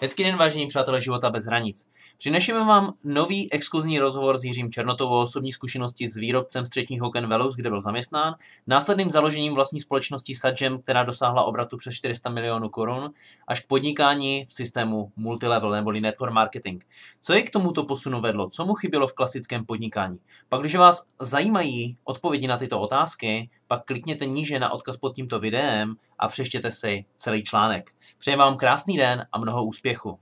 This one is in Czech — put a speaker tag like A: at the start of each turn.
A: Hezký den, vážení přátelé života bez hranic. Přinešeme vám nový exkluzní rozhovor s Jiřím Černotou o osobní zkušenosti s výrobcem střečních oken Velus, kde byl zaměstnán, následným založením vlastní společnosti Sadgem, která dosáhla obratu přes 400 milionů korun, až k podnikání v systému multilevel neboli network marketing. Co je k tomuto posunu vedlo? Co mu chybělo v klasickém podnikání? Pak, když vás zajímají odpovědi na tyto otázky, pak klikněte níže na odkaz pod tímto videem a přeštěte si celý článek. Přeji vám krásný den a mnoho úspěchu.